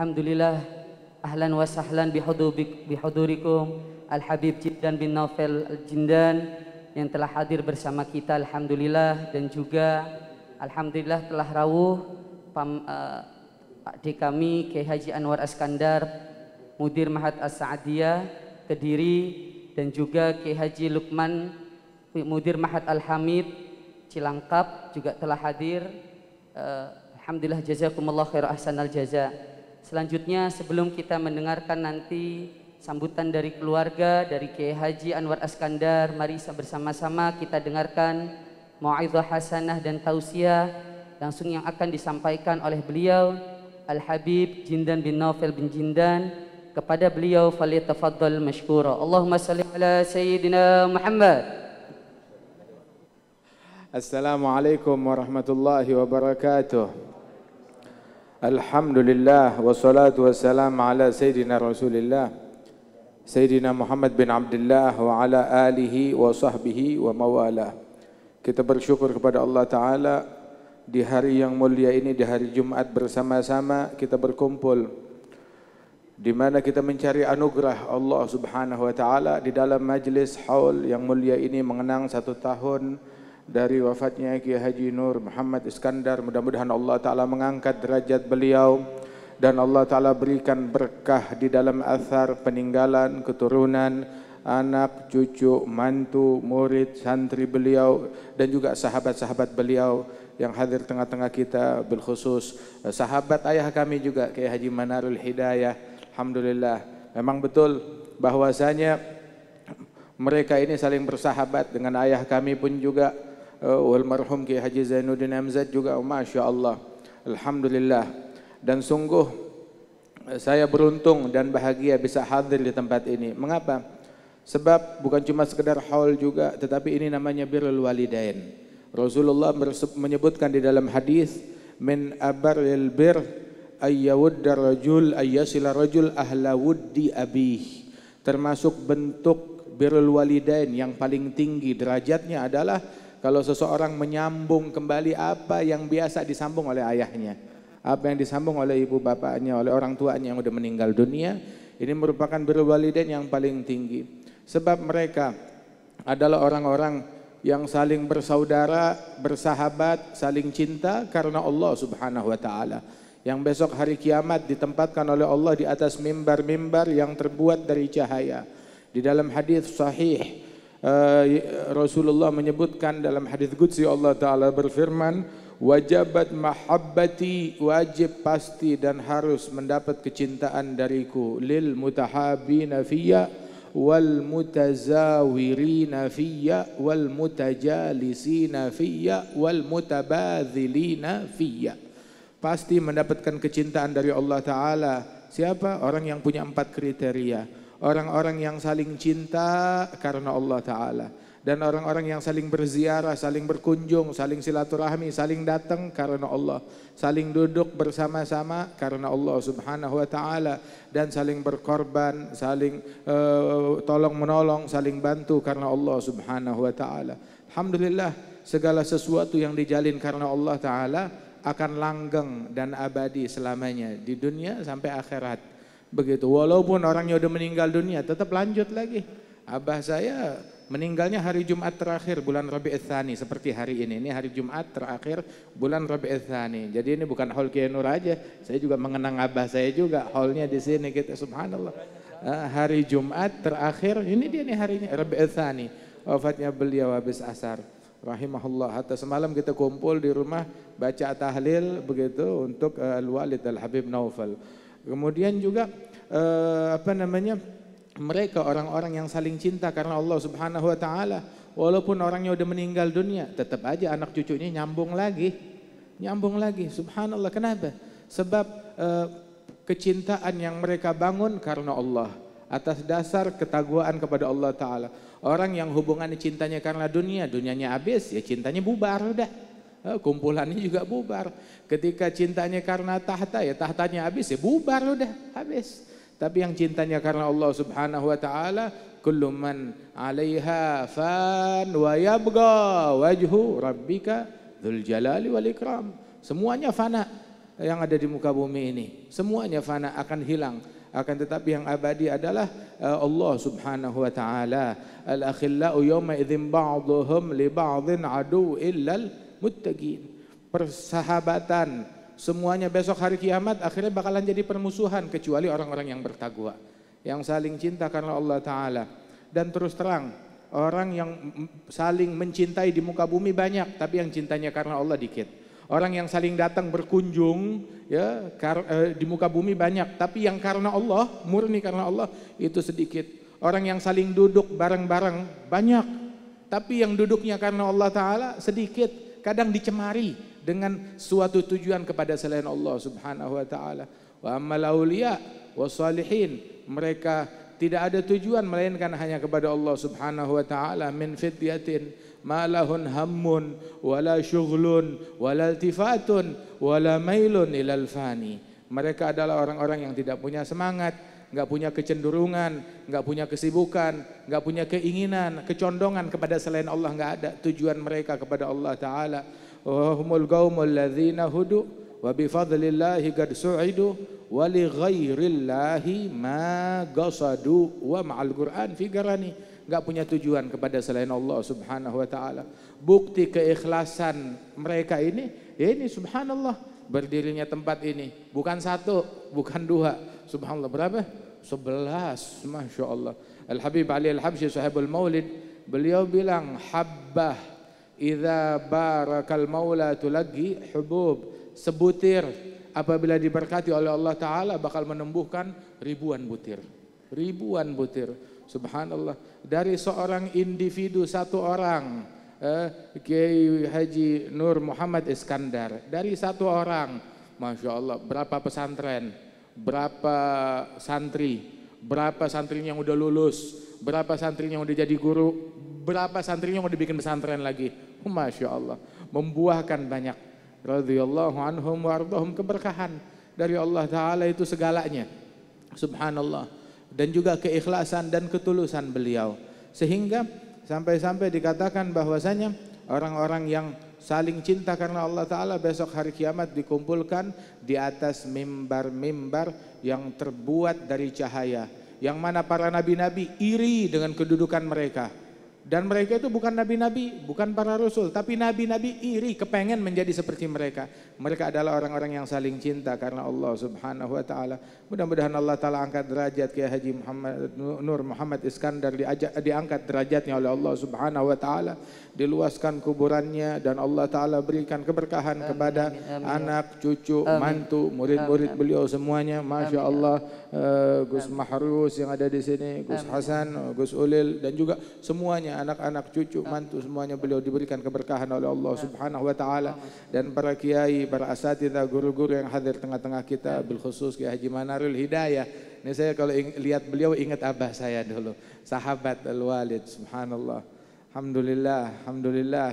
Alhamdulillah ahlan wa sahlan bihudurikum Al-Habib Jindan bin Naufel jindan yang telah hadir bersama kita Alhamdulillah dan juga Alhamdulillah telah rawuh Pam, uh, Pak D kami Kiai Haji Anwar Askandar Mudir Mahat As-Sa'diyah Kediri dan juga Kiai Haji Lukman Mudir Mahat Al-Hamid Cilangkap juga telah hadir uh, Alhamdulillah jazakumullah khair ahsanal jaza. Selanjutnya sebelum kita mendengarkan nanti sambutan dari keluarga dari Kiai Haji Anwar Askandar, mari bersama-sama kita dengarkan mauizah hasanah dan tausiah langsung yang akan disampaikan oleh beliau Al Habib Jindan bin Naufal bin Jindan kepada beliau falyatafaddal mashkura. Allahumma salli ala sayyidina Muhammad. Assalamualaikum warahmatullahi wabarakatuh. Alhamdulillah wassalatu wassalam ala sayyidina Rasulullah, Sayyidina Muhammad bin Abdullah wa ala alihi wa sahbihi wa mawala Kita bersyukur kepada Allah Ta'ala Di hari yang mulia ini, di hari Jumat bersama-sama kita berkumpul di mana kita mencari anugerah Allah Subhanahu wa taala di dalam majlis haul yang mulia ini mengenang satu tahun dari wafatnya Kiai Haji Nur Muhammad Iskandar mudah-mudahan Allah taala mengangkat derajat beliau dan Allah taala berikan berkah di dalam asar peninggalan keturunan anak cucu mantu murid santri beliau dan juga sahabat-sahabat beliau yang hadir tengah-tengah kita bil khusus sahabat ayah kami juga Kiai Haji Manarul Hidayah alhamdulillah memang betul bahwasanya mereka ini saling bersahabat dengan ayah kami pun juga Eh, walmarhum Ki Haji Zainuddin Amzat juga Masya Allah Alhamdulillah dan sungguh eh, saya beruntung dan bahagia bisa hadir di tempat ini mengapa? sebab bukan cuma sekedar haul juga tetapi ini namanya birrul walidain Rasulullah menyebutkan di dalam hadis min abaril bir ayyawudda rajul ayyasila rajul ahla wuddi abih termasuk bentuk birrul walidain yang paling tinggi derajatnya adalah kalau seseorang menyambung kembali apa yang biasa disambung oleh ayahnya, apa yang disambung oleh ibu bapaknya, oleh orang tuanya yang sudah meninggal dunia, ini merupakan dan yang paling tinggi. Sebab mereka adalah orang-orang yang saling bersaudara, bersahabat, saling cinta karena Allah Subhanahu wa taala. Yang besok hari kiamat ditempatkan oleh Allah di atas mimbar-mimbar yang terbuat dari cahaya. Di dalam hadis sahih Eh, Rasulullah menyebutkan dalam hadis Qudsi Allah Ta'ala berfirman wajibat mahabbati wajib pasti dan harus mendapat kecintaan dariku Lil mutahabi fiyya wal mutazawirina fiyya wal mutajalisina fiyya wal mutabadhilina fiyya Pasti mendapatkan kecintaan dari Allah Ta'ala Siapa? Orang yang punya empat Kriteria orang-orang yang saling cinta karena Allah Ta'ala. Dan orang-orang yang saling berziarah, saling berkunjung, saling silaturahmi, saling datang karena Allah. Saling duduk bersama-sama karena Allah Subhanahu Wa Ta'ala. Dan saling berkorban, saling uh, tolong menolong, saling bantu karena Allah Subhanahu Wa Ta'ala. Alhamdulillah segala sesuatu yang dijalin karena Allah Ta'ala akan langgeng dan abadi selamanya di dunia sampai akhirat. Begitu, walaupun orangnya udah meninggal dunia, tetap lanjut lagi. Abah saya meninggalnya hari Jumat terakhir bulan Rabiul Tsani seperti hari ini. Ini hari Jumat terakhir bulan Rabiul Tsani. Jadi ini bukan hall aja. Saya juga mengenang abah saya juga. hallnya di sini kita subhanallah. Ah, hari Jumat terakhir ini dia nih harinya Rabiul Tsani. Wafatnya beliau habis asar. Rahimahullah. atau semalam kita kumpul di rumah baca tahlil begitu untuk lualit eh, Al-Walid Al-Habib Naufal. Kemudian juga uh, apa namanya mereka orang-orang yang saling cinta karena Allah Subhanahu wa taala walaupun orangnya udah meninggal dunia tetap aja anak cucunya nyambung lagi nyambung lagi subhanallah kenapa sebab uh, kecintaan yang mereka bangun karena Allah atas dasar ketakwaan kepada Allah taala orang yang hubungannya cintanya karena dunia dunianya habis ya cintanya bubar udah eh, kumpulannya juga bubar. Ketika cintanya karena tahta ya tahtanya habis ya bubar udah habis. Tapi yang cintanya karena Allah Subhanahu wa taala, kullu man 'alaiha fan wa yabqa wajhu rabbika dzul jalali wal ikram. Semuanya fana yang ada di muka bumi ini. Semuanya fana akan hilang. Akan tetapi yang abadi adalah eh, Allah Subhanahu wa taala. Al akhillau yawma idzin ba'dhum li ba'dhin adu illal muttaqin. Persahabatan semuanya besok hari kiamat akhirnya bakalan jadi permusuhan kecuali orang-orang yang bertakwa yang saling cinta karena Allah taala dan terus terang orang yang saling mencintai di muka bumi banyak tapi yang cintanya karena Allah dikit orang yang saling datang berkunjung ya kar, eh, di muka bumi banyak tapi yang karena Allah murni karena Allah itu sedikit orang yang saling duduk bareng-bareng banyak tapi yang duduknya karena Allah taala sedikit kadang dicemari dengan suatu tujuan kepada selain Allah Subhanahu wa taala. Wa ammal auliya mereka tidak ada tujuan melainkan hanya kepada Allah Subhanahu wa taala min fityatin ma lahun hammun wala syughlun wala iltifatun wala mailun ilal fani. Mereka adalah orang-orang yang tidak punya semangat, nggak punya kecenderungan, nggak punya kesibukan, nggak punya keinginan, kecondongan kepada selain Allah nggak ada. Tujuan mereka kepada Allah Taala. وهم القوم الذين هدوا وبفضل الله قد سعدوا ولغير الله ما قصدوا ghairillahi القرآن في wa nggak punya tujuan kepada selain Allah Subhanahu wa taala. Bukti keikhlasan mereka ini ya ini subhanallah berdirinya tempat ini bukan satu, bukan dua. Subhanallah berapa? sebelas, Masya Allah. Al-Habib Ali Al-Habsyi sahibul maulid beliau bilang habbah Idza barakal maula tulagi hubub sebutir apabila diberkati oleh Allah taala bakal menumbuhkan ribuan butir. Ribuan butir. Subhanallah. Dari seorang individu satu orang eh, Kiai Haji Nur Muhammad Iskandar dari satu orang Masya Allah berapa pesantren berapa santri berapa santrinya yang udah lulus berapa santrinya yang udah jadi guru, berapa santrinya yang udah bikin pesantren lagi. Oh, Masya Allah, membuahkan banyak. Radiyallahu anhum wardohum keberkahan dari Allah Ta'ala itu segalanya. Subhanallah. Dan juga keikhlasan dan ketulusan beliau. Sehingga sampai-sampai dikatakan bahwasanya orang-orang yang saling cinta karena Allah Ta'ala besok hari kiamat dikumpulkan di atas mimbar-mimbar yang terbuat dari cahaya yang mana para nabi-nabi iri dengan kedudukan mereka. Dan mereka itu bukan nabi-nabi, bukan para rasul, tapi nabi-nabi iri, kepengen menjadi seperti mereka. Mereka adalah orang-orang yang saling cinta karena Allah Subhanahu wa taala. Mudah-mudahan Allah taala angkat derajat Kiai Haji Muhammad Nur Muhammad Iskandar diajak, diangkat derajatnya oleh Allah Subhanahu wa taala, diluaskan kuburannya dan Allah taala berikan keberkahan amin, kepada amin, amin. Ya anak, cucu, amin. mantu, murid-murid beliau semuanya. Masya ya Allah, uh, Gus Mahrus yang ada di sini, Gus amin. Hasan, Gus Ulil dan juga semuanya anak-anak, cucu, mantu semuanya beliau diberikan keberkahan oleh Allah Subhanahu wa taala dan para kiai, para asatidzah, guru-guru yang hadir tengah-tengah kita bil khusus Kiai Haji Manarul Hidayah. Ini saya kalau lihat beliau ingat abah saya dulu, sahabat al-walid subhanallah. Alhamdulillah, alhamdulillah.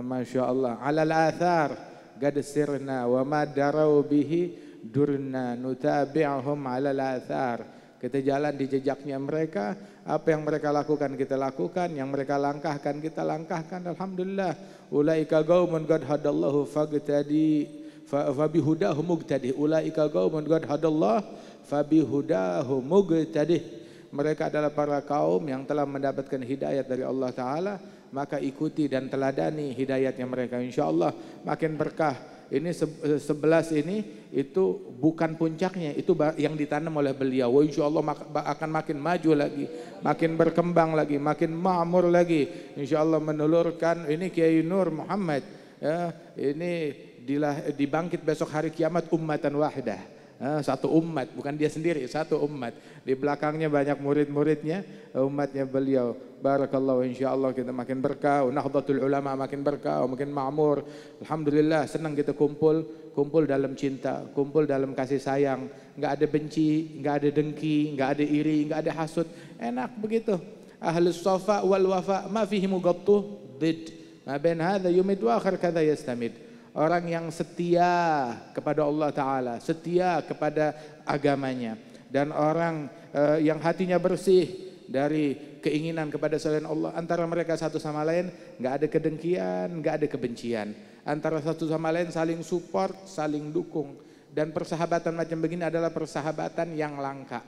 Masya Allah. Alal athar gad sirna wa ma darau bihi durna nutabi'ahum alal athar. Kita jalan di jejaknya mereka, apa yang mereka lakukan kita lakukan, yang mereka langkahkan kita langkahkan. Alhamdulillah. Ulaika qaumun qad hadallahu faqtadi fabi hudahu mugtadih. Ulaika qaumun qad hadallah fabi hudahu mugtadih. Mereka adalah para kaum yang telah mendapatkan hidayat dari Allah taala, maka ikuti dan teladani hidayatnya mereka insyaallah makin berkah ini eh, sebelas ini itu bukan puncaknya, itu yang ditanam oleh beliau. Wah, insya Allah akan makin maju lagi, makin berkembang lagi, makin makmur lagi. Insya Allah menelurkan ini Kiai Nur Muhammad. Ya, ini dibangkit besok hari kiamat ummatan wahidah Eh, satu umat, bukan dia sendiri, satu umat. Di belakangnya banyak murid-muridnya, umatnya beliau. Barakallahu insyaallah kita makin berkah, nahdlatul ulama makin berkah, makin makmur. Alhamdulillah senang kita kumpul, kumpul dalam cinta, kumpul dalam kasih sayang. Enggak ada benci, enggak ada dengki, enggak ada iri, enggak ada hasut. Enak begitu. Ahli sofa wal wafa ma fihi mugattuh did. Ma bain hadha yumid wa akhar kadha yastamid orang yang setia kepada Allah Ta'ala, setia kepada agamanya. Dan orang uh, yang hatinya bersih dari keinginan kepada selain Allah. Antara mereka satu sama lain nggak ada kedengkian, nggak ada kebencian. Antara satu sama lain saling support, saling dukung. Dan persahabatan macam begini adalah persahabatan yang langka.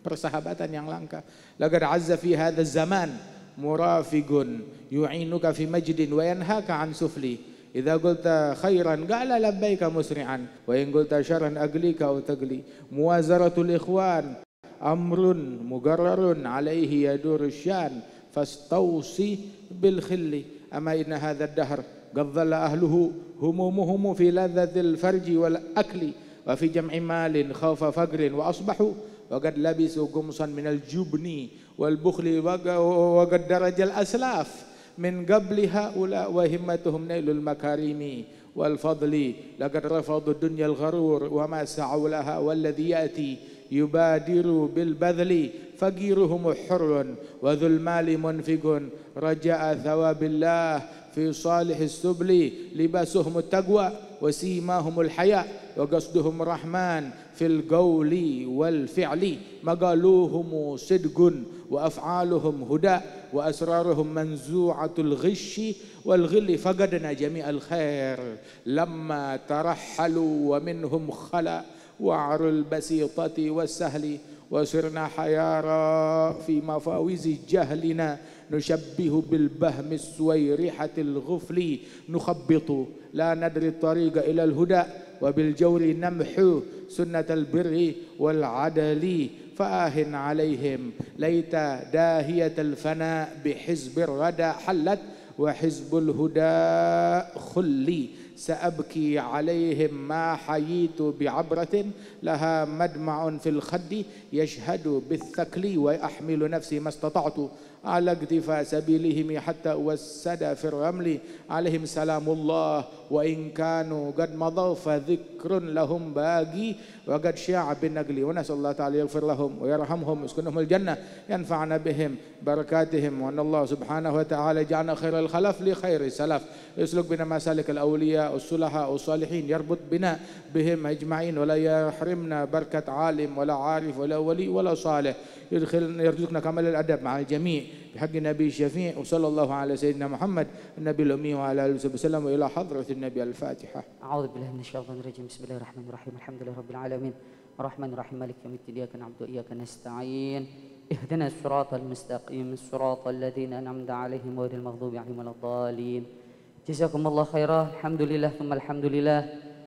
Persahabatan yang langka. Lagar azza fi hadha zaman murafigun yu'inuka fi majdin wa yanhaka an sufli إذا قلت خيرا قال لبيك مسرعا وإن قلت شرا أقليك أو تقلي موازرة الإخوان أمر مقرر عليه يدور الشان فاستوصي بالخل أما إن هذا الدهر قد ظل أهله همومهم في لذة الفرج والأكل وفي جمع مال خوف فقر وأصبحوا وقد لبسوا قمصا من الجبن والبخل وقد درج الأسلاف من قبل هؤلاء وهمتهم نيل المكارم والفضل لقد رفضوا الدنيا الغرور وما سعوا لها والذي يأتي يبادر بالبذل فقيرهم حر وذو المال منفق رجاء ثواب الله في صالح السبل لباسهم التقوى وسيماهم الحياء وقصدهم الرحمن في القول والفعل مقالوهم صدق وأفعالهم هدى وأسرارهم منزوعة الغش والغل فقدنا جميع الخير لما ترحلوا ومنهم خلا وعر البسيطة والسهل وصرنا حيارى في مفاوز جهلنا نشبه بالبهم السويرحة الغفل نخبط لا ندري الطريق إلى الهدى وبالجور نمحو سنة البر والعدل فآهن عليهم ليت داهية الفناء بحزب الردى حلت وحزب الهدى خلي سأبكي عليهم ما حييت بعبرة لها مدمع في الخد يشهد بالثكل وأحمل نفسي ما استطعت على اقتفاء سبيلهم حتى وسد في الرمل عليهم سلام الله وإن كانوا قد مضوا فذكر لهم باقي وقد شاع بالنقل ونسأل الله تعالى يغفر لهم ويرحمهم ويسكنهم الجنة ينفعنا بهم بركاتهم وأن الله سبحانه وتعالى جعلنا خير الخلف لخير السلف يسلك بنا مسالك الأولياء والصلحاء والصالحين يربط بنا بهم أجمعين ولا يحرمنا بركة عالم ولا عارف ولا ولي ولا صالح يدخل يرزقنا كمال الأدب مع الجميع بحق النبي الشفيع وصلى الله على سيدنا محمد النبي الأمي وعلى آله وصحبه وسلم وإلى حضرة النبي الفاتحة أعوذ بالله من الشيطان الرجيم بسم الله الرحمن الرحيم الحمد لله رب العالمين الرحمن الرحيم مالك يوم الدين إياك نعبد وإياك نستعين اهدنا الصراط المستقيم الصراط الذين أنعمت عليهم غير المغضوب عليهم ولا الضالين جزاكم الله خيرا الحمد لله ثم الحمد لله